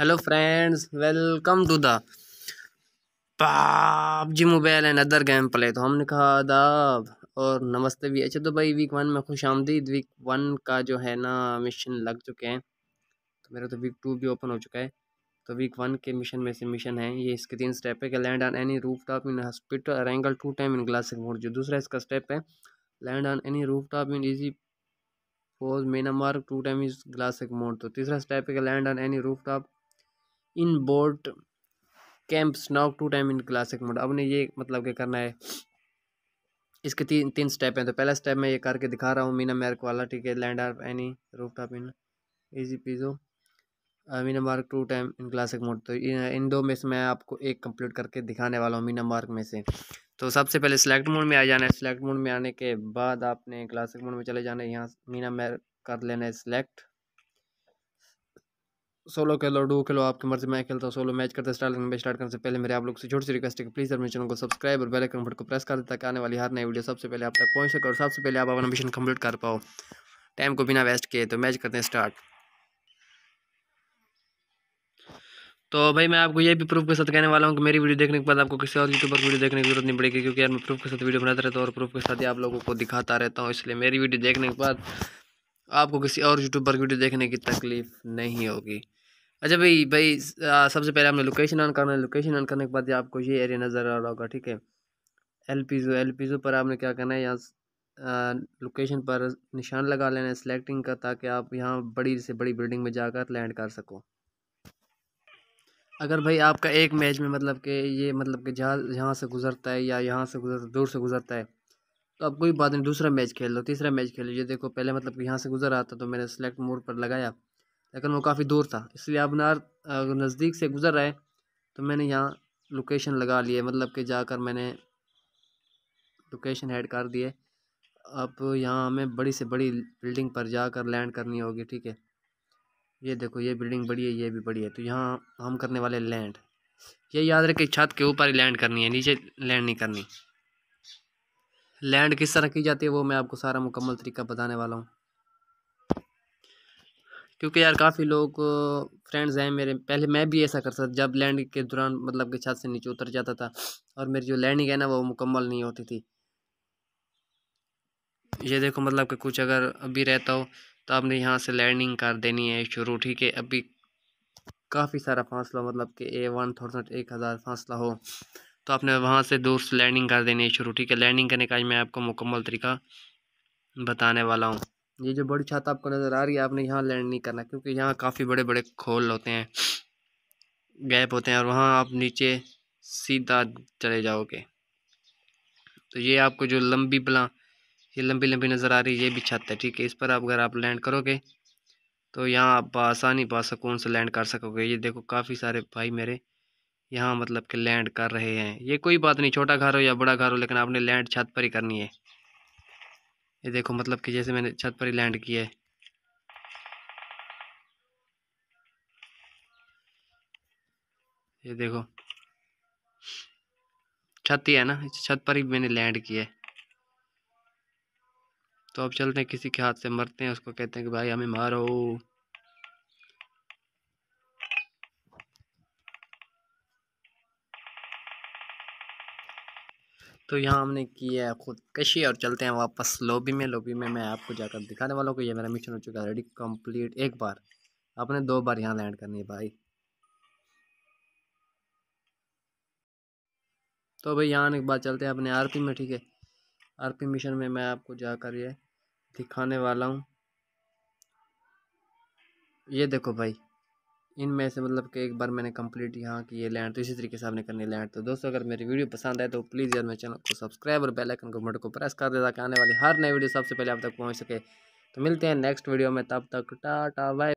hello friends welcome to the G mobile and other game play तो हमने कहा आदाब और नमस्ते भी अच्छा तो भाई वीक वन में खुश आमदीद वीक वन का जो है ना मिशन लग चुके हैं तो मेरा तो वीक टू भी ओपन हो चुका है तो वीक वन के मिशन में से मिशन है ये इसके तीन स्टेप है कि land on any rooftop in hospital Erangel two time in classic mode जो दूसरा इसका स्टेप है land on any rooftop in El Pozo Miramar two time is classic mode तो तीसरा स्टेप है कि land on any rooftop in boot camps now two time in classic mode आपने ये मतलब क्या करना है इसके तीन तीन स्टेप हैं तो पहला स्टेप मैं ये करके दिखा रहा हूँ मीना मार्क वाला ठीक है land or any rooftop in El Pozo Miramar two time in classic mode तो इन दो में से मैं आपको एक कंप्लीट करके दिखाने वाला हूँ मीना मार्क में से तो सबसे पहले सिलेक्ट मोड में आ जाना है सिलेक्ट मोड में आने के बाद आपने क्लासिक मोड में चले जाना है यहाँ मीना मैर कर लेना है सिलेक्ट सोलो खेलो डू खेलो आपकी मर्जी मैं खेलता हूँ सोलो मैच करते स्टार्टिंग में स्टार्ट करने से पहले मेरे आप लोग से छोटी सी रिक्वेस्ट है कि प्लीज़ अपने चैनल को सब्सक्राइब और बेल आइकन बटन को प्रेस कर दें ताकि आने वाली हर नई वीडियो सबसे पहले आप तक पहुँच सके और सबसे पहले आप अपना मिशन कंप्लीट कर पाओ टाइम को बिना वेस्ट किए तो मैच करते हैं स्टार्ट तो भाई मैं आपको ये भी प्रूफ के साथ कहने वाला हूँ कि मेरी वीडियो देखने के बाद आपको किसी और यूट्यूबर की वीडियो देखने की जरूरत नहीं पड़ेगी क्योंकि यार मैं प्रूफ के साथ वीडियो बनाता रहता हूँ और प्रूफ के साथ ही आप लोगों को दिखाता रहता हूँ इसलिए मेरी वीडियो देखने के बाद आपको किसी और यूट्यूबर की वीडियो देखने की तकलीफ नहीं होगी अच्छा भाई भाई सबसे पहले हमने लोकेशन ऑन करना है लोकेशन ऑन करने के बाद आपको ये एरिया नज़र आ रहा होगा ठीक है एल पीजो एल पीजो पर आपने क्या करना है यहाँ लोकेशन पर निशान लगा लेना है सिलेक्टिंग का ताकि आप यहाँ बड़ी से बड़ी बिल्डिंग में जाकर लैंड कर सको अगर भाई आपका एक मैच में मतलब कि ये मतलब कि जहाँ यहाँ से गुजरता है या यहाँ से गुजर दूर से गुजरता है तो आप कोई बात नहीं दूसरा मैच खेल लो तीसरा मैच खेल लो ये देखो पहले मतलब कि यहाँ से गुजर रहा था तो मैंने सेलेक्ट मोड पर लगाया लेकिन वो काफ़ी दूर था इसलिए अब नार नज़दीक से गुज़र रहे तो मैंने यहाँ लोकेशन लगा लिए मतलब कि जाकर मैंने लोकेशन हेड कर दिए अब यहाँ हमें बड़ी से बड़ी बिल्डिंग पर जाकर लैंड करनी होगी ठीक है ये देखो ये बिल्डिंग बड़ी है ये भी बड़ी है तो यहाँ हम करने वाले लैंड ये याद रखे छत के ऊपर ही लैंड करनी है नीचे लैंड नहीं करनी लैंड किस तरह की जाती है वो मैं आपको सारा मुकम्मल तरीका बताने वाला हूँ क्योंकि यार काफ़ी लोग फ्रेंड्स हैं मेरे पहले मैं भी ऐसा करता था जब लैंड के दौरान मतलब कि छत से नीचे उतर जाता था और मेरी जो लैंडिंग है ना वो मुकम्मल नहीं होती थी ये देखो मतलब कि कुछ अगर अभी रहता हो तो आपने यहाँ से लैंडिंग कर देनी है शुरू ठीक है अभी काफ़ी सारा फासला मतलब कि ए वन थाउजेंड एक हज़ार फासला हो तो आपने वहाँ से दूर से लैंडिंग कर देनी है शुरू ठीक है लैंडिंग करने का आज मैं आपको मुकम्मल तरीका बताने वाला हूँ ये जो बड़ी छत आपको नज़र आ रही है आपने यहाँ लैंड नहीं करना क्योंकि यहाँ काफ़ी बड़े बड़े खोल होते हैं गैप होते हैं और वहाँ आप नीचे सीधा चले जाओगे तो ये आपको जो लंबी बला ये लंबी लंबी नज़र आ रही है ये भी छत है ठीक है इस पर आप अगर आप लैंड करोगे तो यहाँ आप आसानी बासकून से लैंड कर सकोगे ये देखो काफ़ी सारे भाई मेरे यहाँ मतलब कि लैंड कर रहे हैं ये कोई बात नहीं छोटा घर हो या बड़ा घर हो लेकिन आपने लैंड छत पर ही करनी है ये देखो मतलब कि जैसे मैंने छत पर ही लैंड किया है ये देखो छत ही है ना छत पर ही मैंने लैंड किया है तो अब चलते हैं किसी के हाथ से मरते हैं उसको कहते हैं कि भाई हमें मारो तो यहाँ हमने किया है खुदकशी और चलते हैं वापस लॉबी में लॉबी में मैं आपको जाकर दिखाने वाला हूँ कि ये मेरा मिशन हो चुका है रेडी कंप्लीट एक बार आपने दो बार यहाँ लैंड करनी है भाई तो भाई यहाँ आने के बाद चलते हैं अपने आरपी में ठीक है आरपी मिशन में मैं आपको जाकर ये दिखाने वाला हूँ ये देखो भाई इनमें से मतलब कि एक बार मैंने कंप्लीट यहाँ की ये लैंड तो इसी तरीके से आपने करनी लैंड तो दोस्तों अगर मेरी वीडियो पसंद आए तो प्लीज़ यार मेरे चैनल को सब्सक्राइब और बेल आइकन को बटन को प्रेस कर दे ताकि आने वाली हर नई वीडियो सबसे पहले आप तक पहुँच सके तो मिलते हैं नेक्स्ट वीडियो में तब तक टाटा बाय